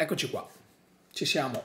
Eccoci qua, ci siamo.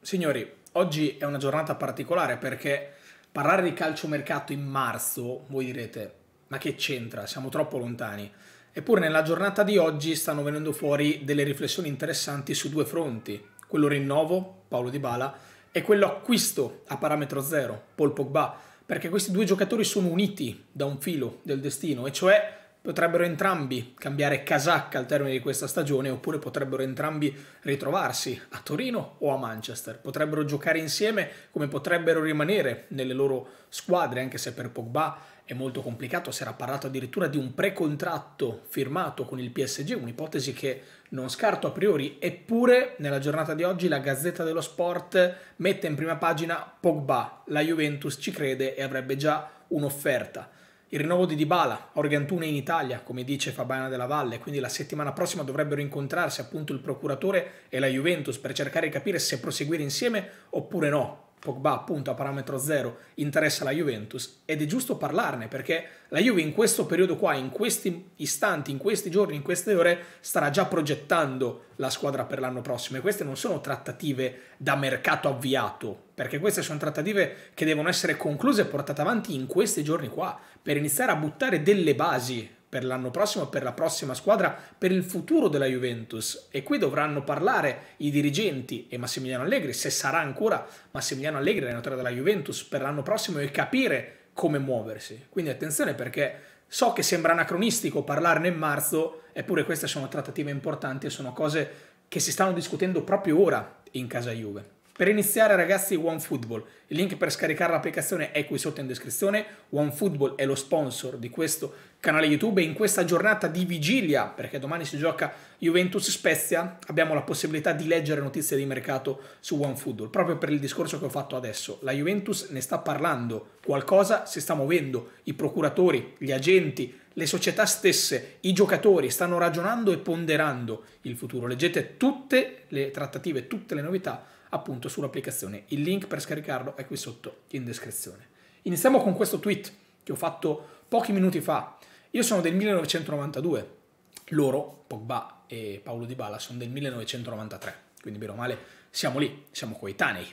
Signori, oggi è una giornata particolare perché parlare di calciomercato in marzo, voi direte, ma che c'entra? Siamo troppo lontani. Eppure nella giornata di oggi stanno venendo fuori delle riflessioni interessanti su due fronti, quello rinnovo, Paolo Di Bala, e quello acquisto a parametro zero, Paul Pogba, perché questi due giocatori sono uniti da un filo del destino, e cioè potrebbero entrambi cambiare casacca al termine di questa stagione oppure potrebbero entrambi ritrovarsi a Torino o a Manchester, potrebbero giocare insieme come potrebbero rimanere nelle loro squadre, anche se per Pogba è molto complicato, si era parlato addirittura di un precontratto firmato con il PSG, un'ipotesi che non scarto a priori, eppure nella giornata di oggi la Gazzetta dello Sport mette in prima pagina Pogba, la Juventus ci crede e avrebbe già un'offerta. Il rinnovo di Dybala, Organtune in Italia, come dice Fabiana della Valle, quindi la settimana prossima dovrebbero incontrarsi appunto il procuratore e la Juventus per cercare di capire se proseguire insieme oppure no. Pogba appunto a parametro zero interessa la Juventus ed è giusto parlarne perché la Juve in questo periodo qua, in questi istanti, in questi giorni, in queste ore starà già progettando la squadra per l'anno prossimo e queste non sono trattative da mercato avviato perché queste sono trattative che devono essere concluse e portate avanti in questi giorni qua per iniziare a buttare delle basi per l'anno prossimo per la prossima squadra, per il futuro della Juventus. E qui dovranno parlare i dirigenti e Massimiliano Allegri, se sarà ancora Massimiliano Allegri allenatore della Juventus per l'anno prossimo e capire come muoversi. Quindi attenzione perché so che sembra anacronistico parlarne in marzo, eppure queste sono trattative importanti e sono cose che si stanno discutendo proprio ora in casa Juve. Per iniziare ragazzi OneFootball, il link per scaricare l'applicazione è qui sotto in descrizione, OneFootball è lo sponsor di questo canale YouTube e in questa giornata di vigilia, perché domani si gioca Juventus Spezia, abbiamo la possibilità di leggere notizie di mercato su OneFootball, proprio per il discorso che ho fatto adesso. La Juventus ne sta parlando, qualcosa si sta muovendo, i procuratori, gli agenti, le società stesse, i giocatori stanno ragionando e ponderando il futuro. Leggete tutte le trattative, tutte le novità appunto sull'applicazione. Il link per scaricarlo è qui sotto in descrizione. Iniziamo con questo tweet che ho fatto pochi minuti fa. Io sono del 1992, loro, Pogba e Paolo Di Bala, sono del 1993, quindi bene o male siamo lì, siamo coetanei.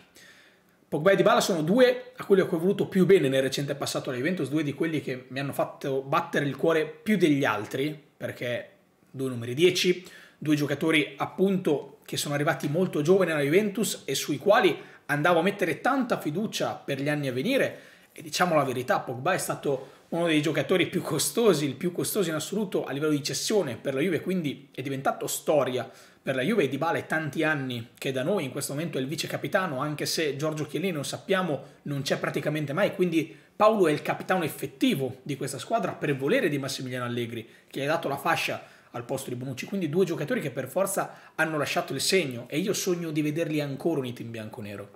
Pogba e Di Bala sono due a cui ho voluto più bene nel recente passato alla Juventus, due di quelli che mi hanno fatto battere il cuore più degli altri, perché due numeri 10, due giocatori appunto che sono arrivati molto giovani alla Juventus e sui quali andavo a mettere tanta fiducia per gli anni a venire. E diciamo la verità, Pogba è stato uno dei giocatori più costosi, il più costoso in assoluto a livello di cessione per la Juve, quindi è diventato storia per la Juve. Di Bale tanti anni che da noi in questo momento è il vice capitano, anche se Giorgio Chiellini, lo sappiamo, non c'è praticamente mai, quindi Paolo è il capitano effettivo di questa squadra per volere di Massimiliano Allegri, che gli ha dato la fascia al posto di Bonucci, quindi due giocatori che per forza hanno lasciato il segno e io sogno di vederli ancora uniti in bianco-nero.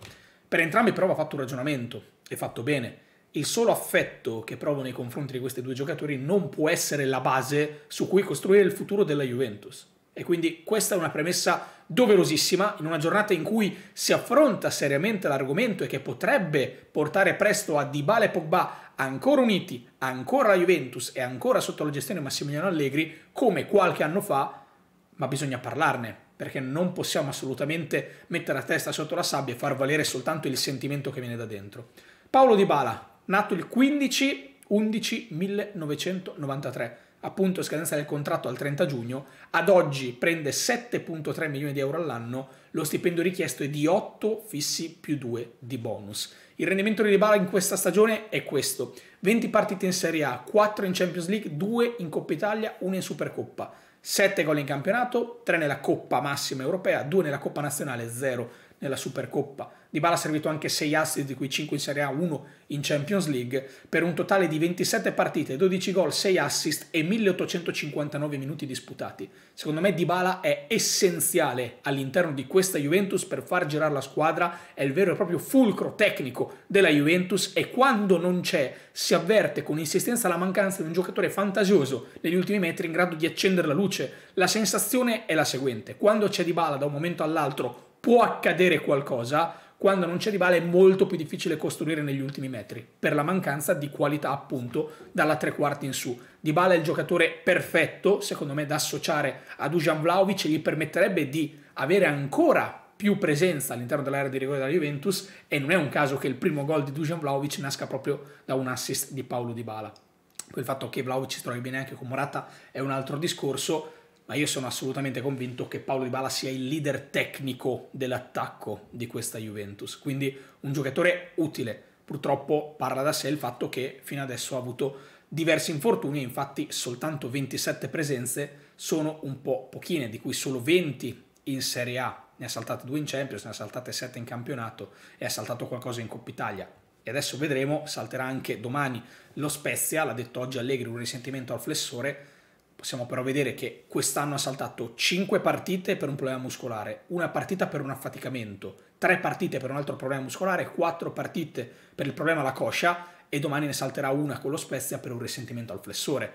Per entrambi però va fatto un ragionamento, e fatto bene. Il solo affetto che provo nei confronti di questi due giocatori non può essere la base su cui costruire il futuro della Juventus. E quindi questa è una premessa doverosissima in una giornata in cui si affronta seriamente l'argomento e che potrebbe portare presto a Dybala e Pogba ancora uniti, ancora la Juventus e ancora sotto la gestione di Massimiliano Allegri, come qualche anno fa, ma bisogna parlarne perché non possiamo assolutamente mettere la testa sotto la sabbia e far valere soltanto il sentimento che viene da dentro. Paolo Di Bala, nato il 15 11 1993 appunto scadenza del contratto al 30 giugno, ad oggi prende 7.3 milioni di euro all'anno, lo stipendio richiesto è di 8 fissi più 2 di bonus. Il rendimento di Dybala in questa stagione è questo, 20 partite in Serie A, 4 in Champions League, 2 in Coppa Italia, 1 in Supercoppa, 7 gol in campionato, 3 nella Coppa Massima Europea, 2 nella Coppa Nazionale, 0 in nella Supercoppa. Dybala ha servito anche 6 assist, di cui 5 in Serie A, 1 in Champions League, per un totale di 27 partite, 12 gol, 6 assist e 1859 minuti disputati. Secondo me Dybala è essenziale all'interno di questa Juventus per far girare la squadra, è il vero e proprio fulcro tecnico della Juventus e quando non c'è si avverte con insistenza la mancanza di un giocatore fantasioso negli ultimi metri in grado di accendere la luce. La sensazione è la seguente, quando c'è Dybala da un momento all'altro può accadere qualcosa, quando non c'è rivale è molto più difficile costruire negli ultimi metri, per la mancanza di qualità appunto dalla tre quarti in su. Dybala è il giocatore perfetto, secondo me, da associare a Dujan Vlaovic e gli permetterebbe di avere ancora più presenza all'interno dell'area di rigore della Juventus e non è un caso che il primo gol di Dujan Vlaovic nasca proprio da un assist di Paolo Dybala. Poi il fatto che Vlaovic si trovi bene anche con Morata è un altro discorso, ma io sono assolutamente convinto che Paolo Di Bala sia il leader tecnico dell'attacco di questa Juventus, quindi un giocatore utile. Purtroppo parla da sé il fatto che fino adesso ha avuto diversi infortuni, infatti soltanto 27 presenze sono un po' pochine, di cui solo 20 in Serie A, ne ha saltate due in Champions, ne ha saltate 7 in campionato e ha saltato qualcosa in Coppa Italia. E adesso vedremo, salterà anche domani lo Spezia, l'ha detto oggi Allegri, un risentimento al flessore, Possiamo però vedere che quest'anno ha saltato 5 partite per un problema muscolare, una partita per un affaticamento, 3 partite per un altro problema muscolare, 4 partite per il problema alla coscia e domani ne salterà una con lo Spezia per un risentimento al flessore.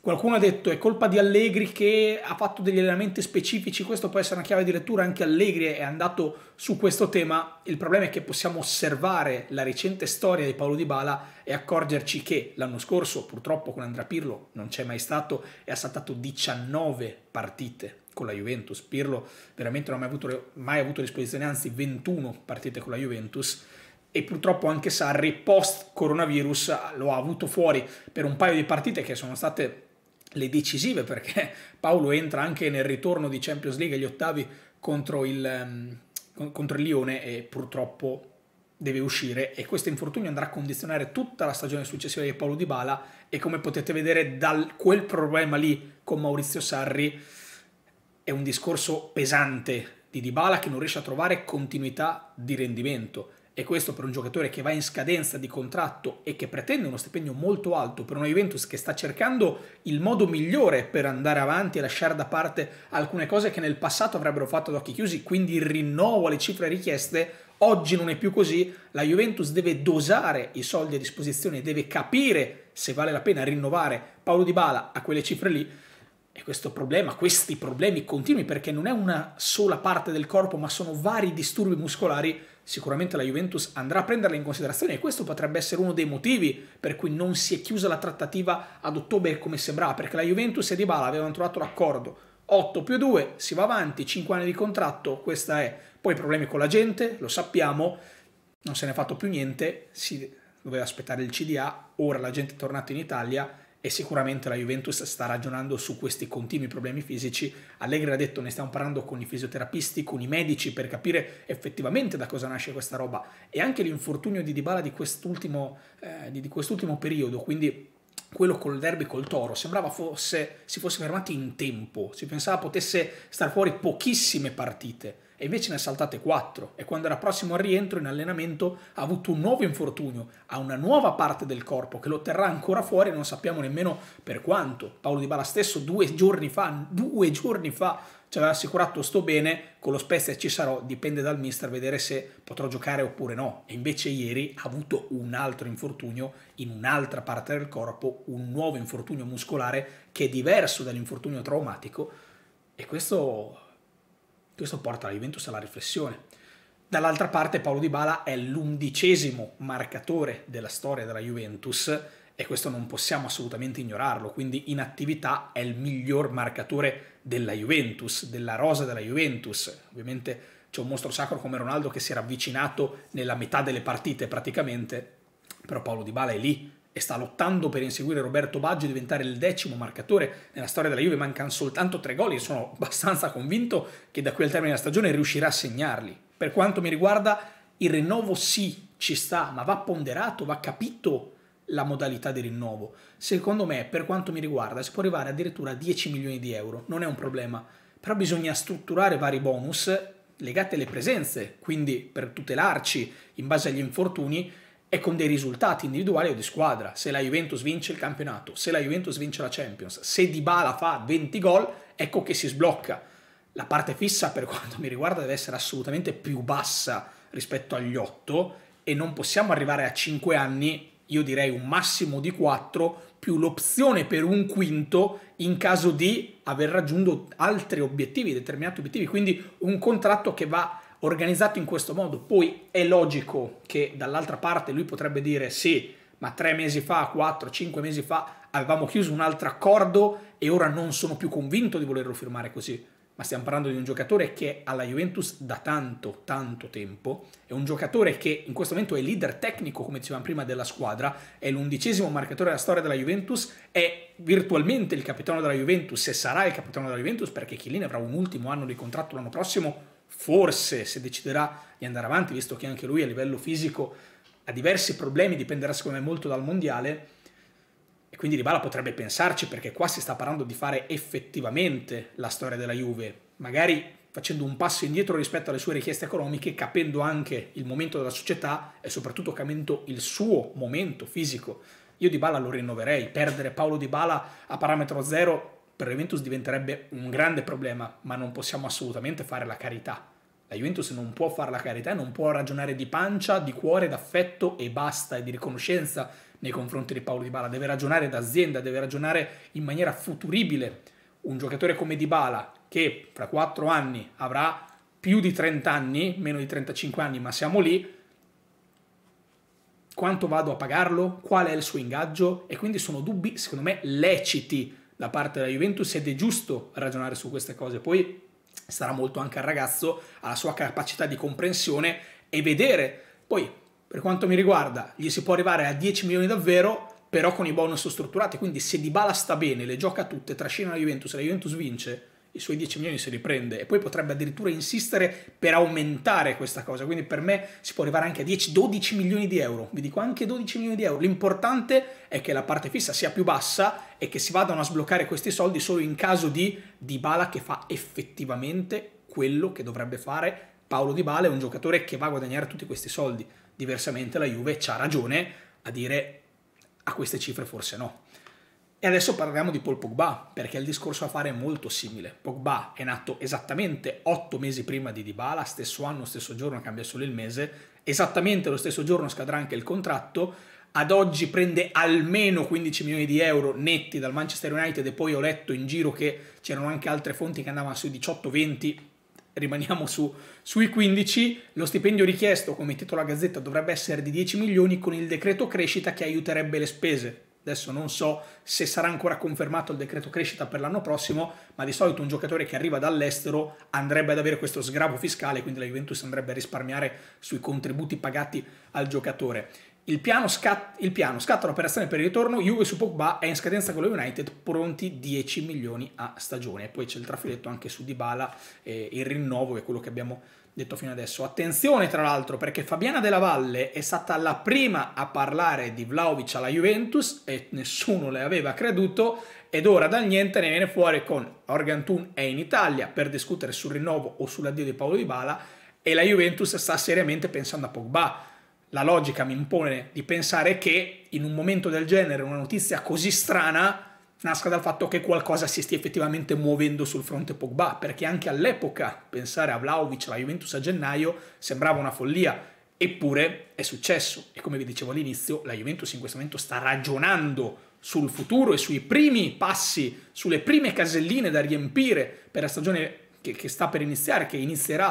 Qualcuno ha detto è colpa di Allegri che ha fatto degli allenamenti specifici, questo può essere una chiave di lettura, anche Allegri è andato su questo tema, il problema è che possiamo osservare la recente storia di Paolo Di Bala e accorgerci che l'anno scorso purtroppo con Andrea Pirlo non c'è mai stato e ha saltato 19 partite con la Juventus, Pirlo veramente non ha mai avuto, mai avuto a disposizione anzi 21 partite con la Juventus e purtroppo anche Sarri post coronavirus lo ha avuto fuori per un paio di partite che sono state le decisive perché Paolo entra anche nel ritorno di Champions League agli ottavi contro il, ehm, contro il Lione e purtroppo deve uscire e questo infortunio andrà a condizionare tutta la stagione successiva di Paolo Di Bala e come potete vedere da quel problema lì con Maurizio Sarri è un discorso pesante di Di Bala che non riesce a trovare continuità di rendimento e questo per un giocatore che va in scadenza di contratto e che pretende uno stipendio molto alto per una Juventus che sta cercando il modo migliore per andare avanti e lasciare da parte alcune cose che nel passato avrebbero fatto ad occhi chiusi, quindi il rinnovo alle cifre richieste oggi non è più così, la Juventus deve dosare i soldi a disposizione, deve capire se vale la pena rinnovare Paolo Di Bala a quelle cifre lì. E questo problema, questi problemi continui perché non è una sola parte del corpo, ma sono vari disturbi muscolari sicuramente la Juventus andrà a prenderla in considerazione e questo potrebbe essere uno dei motivi per cui non si è chiusa la trattativa ad ottobre come sembrava, perché la Juventus e Dybala avevano trovato l'accordo 8 più 2, si va avanti, 5 anni di contratto, questa è. Poi problemi con la gente, lo sappiamo, non se ne è fatto più niente, si doveva aspettare il CDA, ora la gente è tornata in Italia e sicuramente la Juventus sta ragionando su questi continui problemi fisici. Allegri ha detto ne stiamo parlando con i fisioterapisti, con i medici per capire effettivamente da cosa nasce questa roba e anche l'infortunio di Dybala di quest'ultimo, eh, di, quest'ultimo periodo, quindi quello col derby col Toro sembrava fosse, si fosse fermati in tempo, si pensava potesse star fuori pochissime partite e invece ne ha saltate 4 e quando era prossimo al rientro in allenamento ha avuto un nuovo infortunio, ha una nuova parte del corpo che lo terrà ancora fuori e non sappiamo nemmeno per quanto. Paolo Di Bala stesso due giorni fa, due giorni fa ci aveva assicurato sto bene, con lo Spezia ci sarò, dipende dal mister vedere se potrò giocare oppure no. E invece ieri ha avuto un altro infortunio in un'altra parte del corpo, un nuovo infortunio muscolare che è diverso dall'infortunio traumatico e questo questo porta la Juventus alla riflessione. Dall'altra parte Paolo Di Bala è l'undicesimo marcatore della storia della Juventus e questo non possiamo assolutamente ignorarlo, quindi in attività è il miglior marcatore della Juventus, della rosa della Juventus. Ovviamente c'è un mostro sacro come Ronaldo che si era avvicinato nella metà delle partite praticamente, però Paolo Di Bala è lì e sta lottando per inseguire Roberto Baggio e diventare il decimo marcatore nella storia della Juve, mancano soltanto tre gol e sono abbastanza convinto che da qui al termine della stagione riuscirà a segnarli. Per quanto mi riguarda, il rinnovo sì, ci sta, ma va ponderato, va capito la modalità di rinnovo. Secondo me, per quanto mi riguarda, si può arrivare addirittura a 10 milioni di euro, non è un problema, però bisogna strutturare vari bonus legati alle presenze, quindi per tutelarci in base agli infortuni, e con dei risultati individuali o di squadra. Se la Juventus vince il campionato, se la Juventus vince la Champions, se Dybala fa 20 gol, ecco che si sblocca. La parte fissa per quanto mi riguarda deve essere assolutamente più bassa rispetto agli 8 e non possiamo arrivare a 5 anni, io direi un massimo di 4 più l'opzione per un quinto in caso di aver raggiunto altri obiettivi, determinati obiettivi, quindi un contratto che va organizzato in questo modo, poi è logico che dall'altra parte lui potrebbe dire sì, ma tre mesi fa, quattro, cinque mesi fa avevamo chiuso un altro accordo e ora non sono più convinto di volerlo firmare così. Ma stiamo parlando di un giocatore che è alla Juventus da tanto, tanto tempo, è un giocatore che in questo momento è leader tecnico, come dicevamo prima, della squadra, è l'undicesimo marcatore della storia della Juventus, è virtualmente il capitano della Juventus se sarà il capitano della Juventus perché Chiellini avrà un ultimo anno di contratto l'anno prossimo forse se deciderà di andare avanti, visto che anche lui a livello fisico ha diversi problemi, dipenderà secondo me molto dal mondiale, e quindi Dybala potrebbe pensarci perché qua si sta parlando di fare effettivamente la storia della Juve, magari facendo un passo indietro rispetto alle sue richieste economiche, capendo anche il momento della società e soprattutto capendo il suo momento fisico. Io Dybala lo rinnoverei, perdere Paolo Dybala a parametro zero per la Juventus diventerebbe un grande problema, ma non possiamo assolutamente fare la carità. La Juventus non può fare la carità, non può ragionare di pancia, di cuore, d'affetto e basta, e di riconoscenza nei confronti di Paolo Di Bala. Deve ragionare d'azienda, deve ragionare in maniera futuribile. Un giocatore come Di Bala, che fra quattro anni avrà più di 30 anni, meno di 35 anni, ma siamo lì, quanto vado a pagarlo? Qual è il suo ingaggio? E quindi sono dubbi, secondo me, leciti da parte della Juventus ed è giusto ragionare su queste cose. Poi sarà molto anche al ragazzo, alla sua capacità di comprensione e vedere. Poi, per quanto mi riguarda, gli si può arrivare a 10 milioni davvero, però con i bonus strutturati. Quindi se Dybala sta bene, le gioca tutte, trascina la Juventus, la Juventus vince, i suoi 10 milioni se li prende e poi potrebbe addirittura insistere per aumentare questa cosa, quindi per me si può arrivare anche a 10-12 milioni di euro, vi dico anche 12 milioni di euro, l'importante è che la parte fissa sia più bassa e che si vadano a sbloccare questi soldi solo in caso di Dybala che fa effettivamente quello che dovrebbe fare Paolo Dybala è un giocatore che va a guadagnare tutti questi soldi, diversamente la Juve ha ragione a dire a queste cifre forse no. E adesso parliamo di Paul Pogba, perché il discorso a fare è molto simile. Pogba è nato esattamente otto mesi prima di Dybala, stesso anno, stesso giorno, cambia solo il mese, esattamente lo stesso giorno scadrà anche il contratto, ad oggi prende almeno 15 milioni di euro netti dal Manchester United e poi ho letto in giro che c'erano anche altre fonti che andavano sui 18-20, rimaniamo su, sui 15, lo stipendio richiesto come titolo la Gazzetta dovrebbe essere di 10 milioni con il decreto crescita che aiuterebbe le spese Adesso non so se sarà ancora confermato il decreto crescita per l'anno prossimo, ma di solito un giocatore che arriva dall'estero andrebbe ad avere questo sgravo fiscale, quindi la Juventus andrebbe a risparmiare sui contributi pagati al giocatore. Il piano, scat- il piano scatta l'operazione per il ritorno, Juve su Pogba è in scadenza con lo United, pronti 10 milioni a stagione. Poi c'è il trafiletto anche su Dybala, eh, il rinnovo è quello che abbiamo detto fino adesso. Attenzione tra l'altro perché Fabiana Della Valle è stata la prima a parlare di Vlaovic alla Juventus e nessuno le aveva creduto ed ora dal niente ne viene fuori con Organ Organtun è in Italia per discutere sul rinnovo o sull'addio di Paolo Di Bala e la Juventus sta seriamente pensando a Pogba. La logica mi impone di pensare che in un momento del genere una notizia così strana nasca dal fatto che qualcosa si stia effettivamente muovendo sul fronte Pogba, perché anche all'epoca pensare a Vlaovic, alla Juventus a gennaio, sembrava una follia, eppure è successo e come vi dicevo all'inizio, la Juventus in questo momento sta ragionando sul futuro e sui primi passi, sulle prime caselline da riempire per la stagione che, che sta per iniziare, che inizierà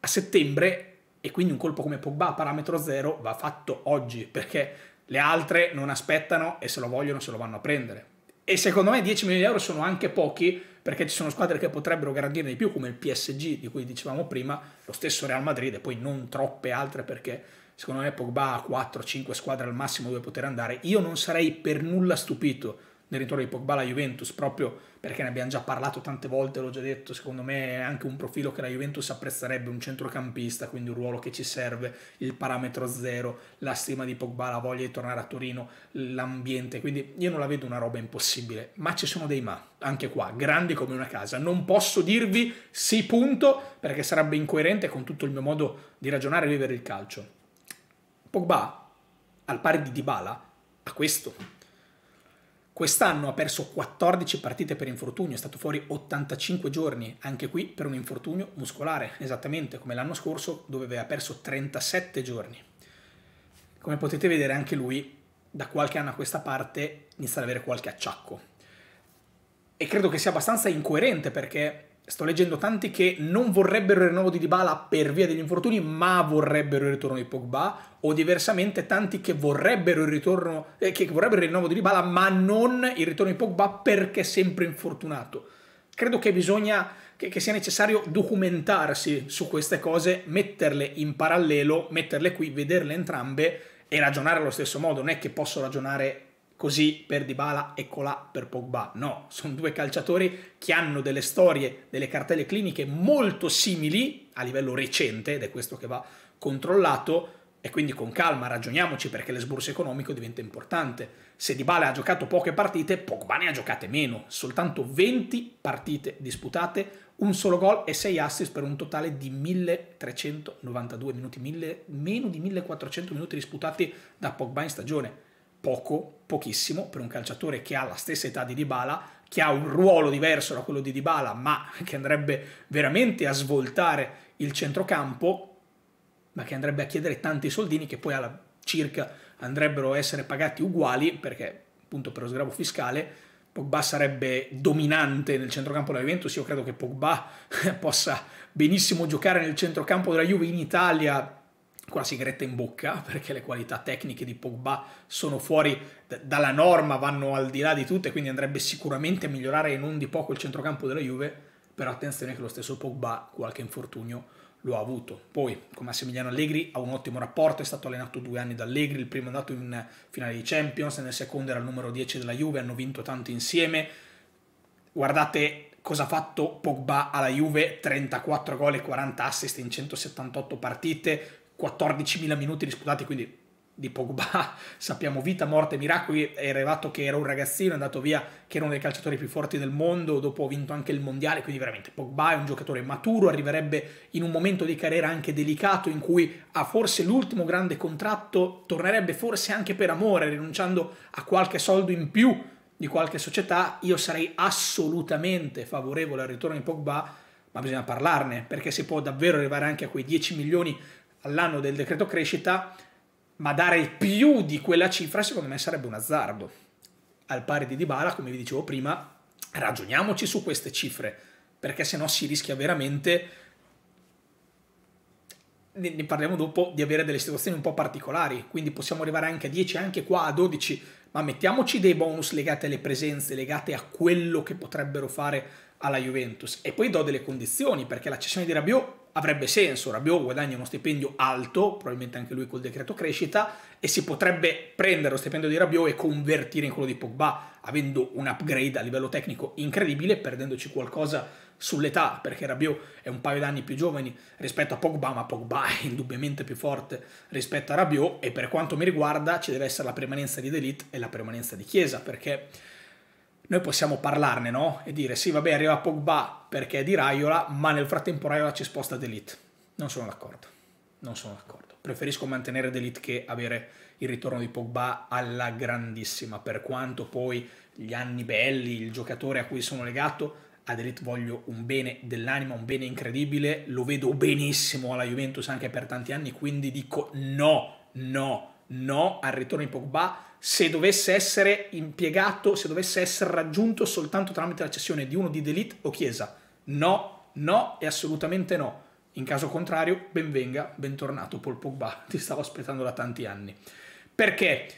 a settembre e quindi un colpo come Pogba a parametro zero va fatto oggi perché le altre non aspettano e se lo vogliono se lo vanno a prendere e secondo me 10 milioni di euro sono anche pochi perché ci sono squadre che potrebbero garantirne di più come il PSG di cui dicevamo prima, lo stesso Real Madrid e poi non troppe altre perché secondo me Pogba ha 4-5 squadre al massimo dove poter andare. Io non sarei per nulla stupito del ritorno di Pogba alla Juventus, proprio perché ne abbiamo già parlato tante volte, l'ho già detto, secondo me è anche un profilo che la Juventus apprezzerebbe, un centrocampista, quindi un ruolo che ci serve, il parametro zero, la stima di Pogba, la voglia di tornare a Torino, l'ambiente, quindi io non la vedo una roba impossibile, ma ci sono dei ma, anche qua, grandi come una casa, non posso dirvi sì punto, perché sarebbe incoerente con tutto il mio modo di ragionare e vivere il calcio. Pogba, al pari di Dybala, ha questo Quest'anno ha perso 14 partite per infortunio, è stato fuori 85 giorni, anche qui per un infortunio muscolare, esattamente come l'anno scorso dove aveva perso 37 giorni. Come potete vedere anche lui da qualche anno a questa parte inizia ad avere qualche acciacco. E credo che sia abbastanza incoerente perché sto leggendo tanti che non vorrebbero il rinnovo di Dybala per via degli infortuni, ma vorrebbero il ritorno di Pogba, o diversamente tanti che vorrebbero il ritorno eh, che vorrebbero il rinnovo di Dybala, ma non il ritorno di Pogba perché è sempre infortunato. Credo che bisogna che, che sia necessario documentarsi su queste cose, metterle in parallelo, metterle qui, vederle entrambe e ragionare allo stesso modo, non è che posso ragionare così per Dybala e Colà per Pogba. No, sono due calciatori che hanno delle storie, delle cartelle cliniche molto simili a livello recente, ed è questo che va controllato, e quindi con calma ragioniamoci perché l'esborso economico diventa importante. Se Dybala ha giocato poche partite, Pogba ne ha giocate meno, soltanto 20 partite disputate, un solo gol e 6 assist per un totale di 1392 minuti, mille, meno di 1400 minuti disputati da Pogba in stagione poco, pochissimo, per un calciatore che ha la stessa età di Dybala, che ha un ruolo diverso da quello di Dybala, ma che andrebbe veramente a svoltare il centrocampo, ma che andrebbe a chiedere tanti soldini che poi alla circa andrebbero a essere pagati uguali, perché appunto per lo sgravo fiscale Pogba sarebbe dominante nel centrocampo della Juventus, io credo che Pogba possa benissimo giocare nel centrocampo della Juve in Italia con la sigaretta in bocca, perché le qualità tecniche di Pogba sono fuori dalla norma, vanno al di là di tutte, quindi andrebbe sicuramente a migliorare e non di poco il centrocampo della Juve, però attenzione che lo stesso Pogba qualche infortunio lo ha avuto. Poi con Massimiliano Allegri ha un ottimo rapporto, è stato allenato due anni da Allegri, il primo è andato in finale di Champions, nel secondo era il numero 10 della Juve, hanno vinto tanto insieme. Guardate cosa ha fatto Pogba alla Juve, 34 gol e 40 assist in 178 partite, 14.000 minuti disputati, quindi di Pogba sappiamo vita, morte, miracoli, è arrivato che era un ragazzino, è andato via che era uno dei calciatori più forti del mondo, dopo ha vinto anche il mondiale, quindi veramente Pogba è un giocatore maturo, arriverebbe in un momento di carriera anche delicato in cui ha forse l'ultimo grande contratto, tornerebbe forse anche per amore, rinunciando a qualche soldo in più di qualche società, io sarei assolutamente favorevole al ritorno di Pogba, ma bisogna parlarne, perché si può davvero arrivare anche a quei 10 milioni all'anno del decreto crescita, ma dare più di quella cifra secondo me sarebbe un azzardo. Al pari di Dybala, come vi dicevo prima, ragioniamoci su queste cifre, perché se no si rischia veramente, ne parliamo dopo, di avere delle situazioni un po' particolari, quindi possiamo arrivare anche a 10, anche qua a 12, ma mettiamoci dei bonus legati alle presenze, legate a quello che potrebbero fare alla Juventus. E poi do delle condizioni, perché la cessione di Rabiot avrebbe senso, Rabiot guadagna uno stipendio alto, probabilmente anche lui col decreto crescita, e si potrebbe prendere lo stipendio di Rabiot e convertire in quello di Pogba, avendo un upgrade a livello tecnico incredibile, perdendoci qualcosa sull'età, perché Rabiot è un paio d'anni più giovane rispetto a Pogba, ma Pogba è indubbiamente più forte rispetto a Rabiot, e per quanto mi riguarda ci deve essere la permanenza di Delete e la permanenza di Chiesa, perché noi possiamo parlarne, no? E dire sì, vabbè, arriva Pogba perché è di Raiola, ma nel frattempo Raiola ci sposta Delete. Non sono d'accordo. Non sono d'accordo. Preferisco mantenere Delete che avere il ritorno di Pogba alla grandissima, per quanto poi gli anni belli, il giocatore a cui sono legato, ad Elite voglio un bene dell'anima, un bene incredibile, lo vedo benissimo alla Juventus anche per tanti anni, quindi dico no, no, no al ritorno di Pogba se dovesse essere impiegato, se dovesse essere raggiunto soltanto tramite la cessione di uno di Delete o Chiesa. No, no e assolutamente no. In caso contrario, benvenga, bentornato Paul Pogba, ti stavo aspettando da tanti anni. Perché?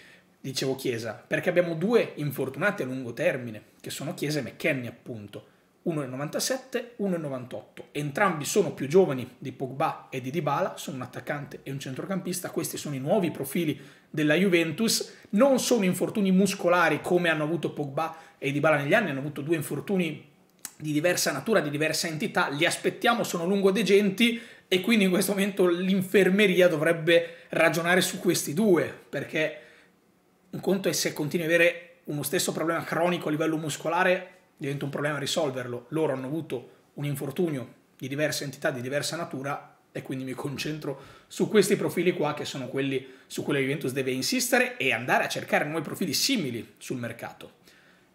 Dicevo Chiesa, perché abbiamo due infortunati a lungo termine, che sono Chiesa e McKenny appunto 1,97, 1,98. Entrambi sono più giovani di Pogba e di Dybala, sono un attaccante e un centrocampista, questi sono i nuovi profili della Juventus, non sono infortuni muscolari come hanno avuto Pogba e Dybala negli anni, hanno avuto due infortuni di diversa natura, di diversa entità, li aspettiamo, sono lungo lungodegenti e quindi in questo momento l'infermeria dovrebbe ragionare su questi due, perché un conto è se continui ad avere uno stesso problema cronico a livello muscolare diventa un problema risolverlo. Loro hanno avuto un infortunio di diverse entità, di diversa natura e quindi mi concentro su questi profili qua che sono quelli su cui la Juventus deve insistere e andare a cercare nuovi profili simili sul mercato.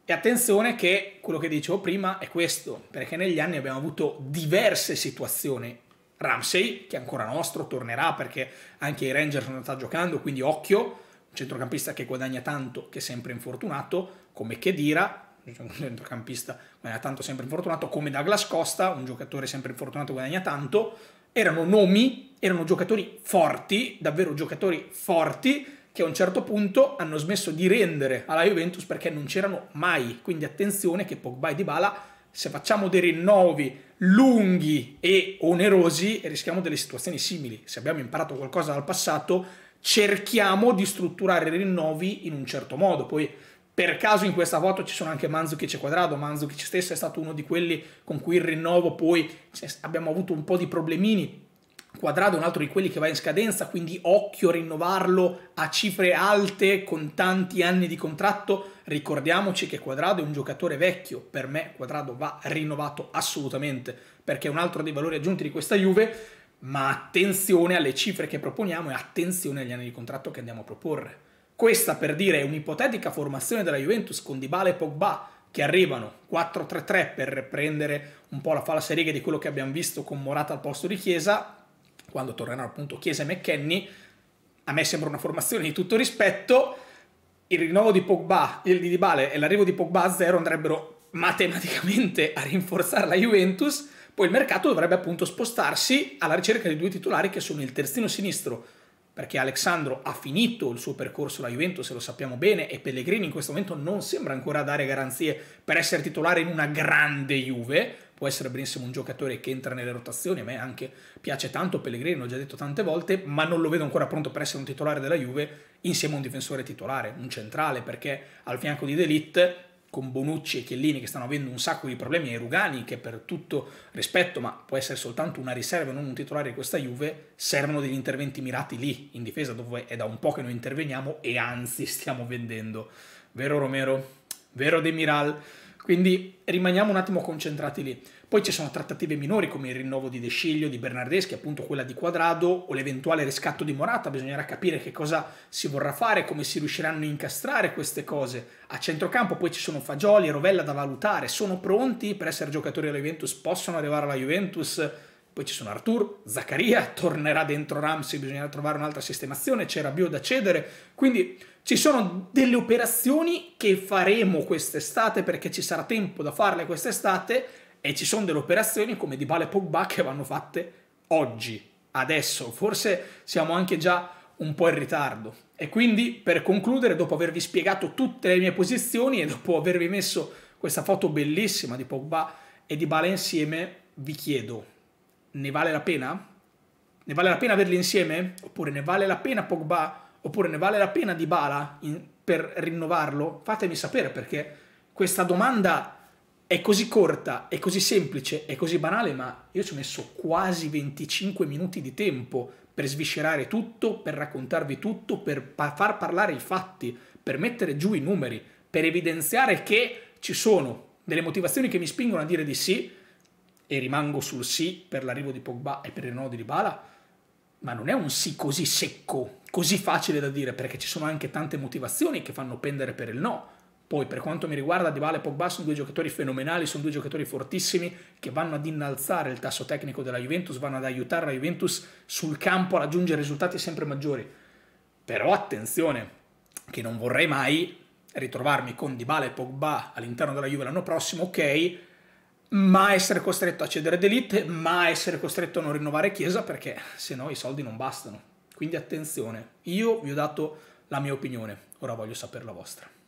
E attenzione che quello che dicevo prima è questo, perché negli anni abbiamo avuto diverse situazioni. Ramsey, che è ancora nostro, tornerà perché anche i Rangers non sta giocando, quindi occhio, un centrocampista che guadagna tanto, che è sempre infortunato, come che dira, Diciamo, un centrocampista guadagna tanto sempre infortunato, come Douglas Costa, un giocatore sempre infortunato guadagna tanto, erano nomi, erano giocatori forti, davvero giocatori forti, che a un certo punto hanno smesso di rendere alla Juventus perché non c'erano mai. Quindi attenzione che Pogba e Dybala, se facciamo dei rinnovi lunghi e onerosi, rischiamo delle situazioni simili. Se abbiamo imparato qualcosa dal passato, cerchiamo di strutturare i rinnovi in un certo modo. Poi per caso in questa foto ci sono anche Manzukic e Quadrado, Manzukic stesso è stato uno di quelli con cui il rinnovo poi cioè, abbiamo avuto un po' di problemini, Quadrado è un altro di quelli che va in scadenza, quindi occhio a rinnovarlo a cifre alte con tanti anni di contratto. Ricordiamoci che Quadrado è un giocatore vecchio, per me Quadrado va rinnovato assolutamente, perché è un altro dei valori aggiunti di questa Juve, ma attenzione alle cifre che proponiamo e attenzione agli anni di contratto che andiamo a proporre. Questa per dire un'ipotetica formazione della Juventus con Dybala e Pogba che arrivano 4-3-3 per prendere un po' la falsa riga di quello che abbiamo visto con Morata al posto di Chiesa, quando torneranno appunto Chiesa e McKenny, a me sembra una formazione di tutto rispetto, il rinnovo di Pogba, il di Dybala e l'arrivo di Pogba a zero andrebbero matematicamente a rinforzare la Juventus, poi il mercato dovrebbe appunto spostarsi alla ricerca di due titolari che sono il terzino sinistro perché Alessandro ha finito il suo percorso alla Juventus, se lo sappiamo bene, e Pellegrini in questo momento non sembra ancora dare garanzie per essere titolare in una grande Juve, può essere benissimo un giocatore che entra nelle rotazioni, a me anche piace tanto Pellegrini, l'ho già detto tante volte, ma non lo vedo ancora pronto per essere un titolare della Juve insieme a un difensore titolare, un centrale, perché al fianco di Delitt con Bonucci e Chiellini che stanno avendo un sacco di problemi e Rugani che per tutto rispetto, ma può essere soltanto una riserva e non un titolare di questa Juve, servono degli interventi mirati lì in difesa dove è da un po' che noi interveniamo e anzi stiamo vendendo. Vero Romero? Vero De Miral? Quindi rimaniamo un attimo concentrati lì. Poi ci sono trattative minori come il rinnovo di De Sciglio, di Bernardeschi, appunto quella di Quadrado o l'eventuale riscatto di Morata. Bisognerà capire che cosa si vorrà fare, come si riusciranno a incastrare queste cose. A centrocampo poi ci sono Fagioli e Rovella da valutare. Sono pronti per essere giocatori alla Juventus? Possono arrivare alla Juventus? Poi ci sono Artur, Zaccaria, tornerà dentro Ramsey, bisognerà trovare un'altra sistemazione, c'era Bio da cedere. Quindi ci sono delle operazioni che faremo quest'estate perché ci sarà tempo da farle quest'estate e ci sono delle operazioni come di Bale Pogba che vanno fatte oggi, adesso. Forse siamo anche già un po' in ritardo. E quindi per concludere, dopo avervi spiegato tutte le mie posizioni e dopo avervi messo questa foto bellissima di Pogba e di Bale insieme, vi chiedo ne vale la pena? Ne vale la pena averli insieme? Oppure ne vale la pena Pogba? Oppure ne vale la pena Dybala in, per rinnovarlo? Fatemi sapere perché questa domanda è così corta, è così semplice, è così banale, ma io ci ho messo quasi 25 minuti di tempo per sviscerare tutto, per raccontarvi tutto, per pa far parlare i fatti, per mettere giù i numeri, per evidenziare che ci sono delle motivazioni che mi spingono a dire di sì, e rimango sul sì per l'arrivo di Pogba e per il rinnovo di Dybala, ma non è un sì così secco, così facile da dire, perché ci sono anche tante motivazioni che fanno pendere per il no. Poi per quanto mi riguarda Dybala e Pogba sono due giocatori fenomenali, sono due giocatori fortissimi che vanno ad innalzare il tasso tecnico della Juventus, vanno ad aiutare la Juventus sul campo a raggiungere risultati sempre maggiori. Però attenzione, che non vorrei mai ritrovarmi con Dybala e Pogba all'interno della Juve l'anno prossimo, ok, ma essere costretto a cedere ad Elite, ma essere costretto a non rinnovare Chiesa perché se no i soldi non bastano. Quindi attenzione, io vi ho dato la mia opinione, ora voglio sapere la vostra.